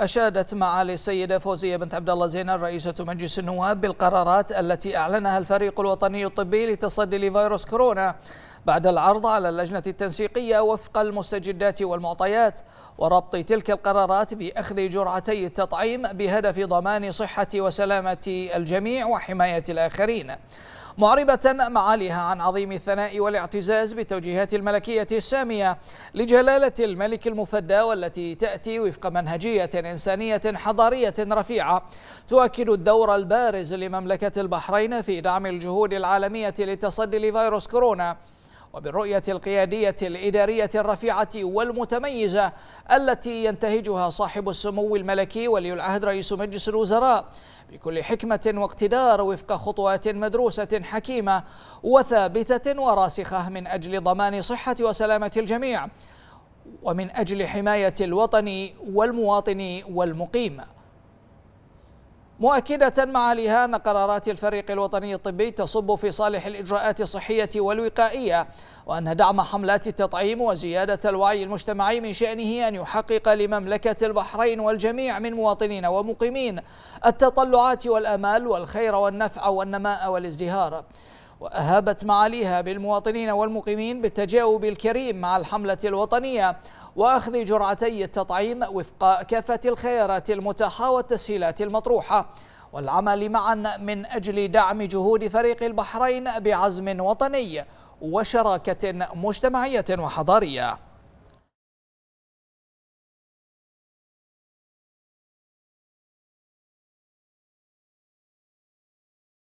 أشادت معالي السيدة فوزية بنت عبد الله زينب رئيسة مجلس النواب بالقرارات التي أعلنها الفريق الوطني الطبي لتصدي لفيروس كورونا بعد العرض على اللجنة التنسيقية وفق المستجدات والمعطيات وربط تلك القرارات بأخذ جرعتي التطعيم بهدف ضمان صحة وسلامة الجميع وحماية الآخرين معربة معاليها عن عظيم الثناء والاعتزاز بالتوجيهات الملكية السامية لجلالة الملك المفدى والتي تأتي وفق منهجية إنسانية حضارية رفيعة تؤكد الدور البارز لمملكة البحرين في دعم الجهود العالمية للتصدي لفيروس كورونا وبالرؤية القيادية الإدارية الرفيعة والمتميزة التي ينتهجها صاحب السمو الملكي ولي العهد رئيس مجلس الوزراء بكل حكمة واقتدار وفق خطوات مدروسة حكيمة وثابتة وراسخة من أجل ضمان صحة وسلامة الجميع ومن أجل حماية الوطن والمواطن والمقيم مؤكدة معاليها أن قرارات الفريق الوطني الطبي تصب في صالح الإجراءات الصحية والوقائية وأن دعم حملات التطعيم وزيادة الوعي المجتمعي من شأنه أن يحقق لمملكة البحرين والجميع من مواطنين ومقيمين التطلعات والأمال والخير والنفع والنماء والازدهار وأهابت معاليها بالمواطنين والمقيمين بالتجاوب الكريم مع الحملة الوطنية وأخذ جرعتي التطعيم وفق كافة الخيارات المتاحة والتسهيلات المطروحة والعمل معا من أجل دعم جهود فريق البحرين بعزم وطني وشراكة مجتمعية وحضارية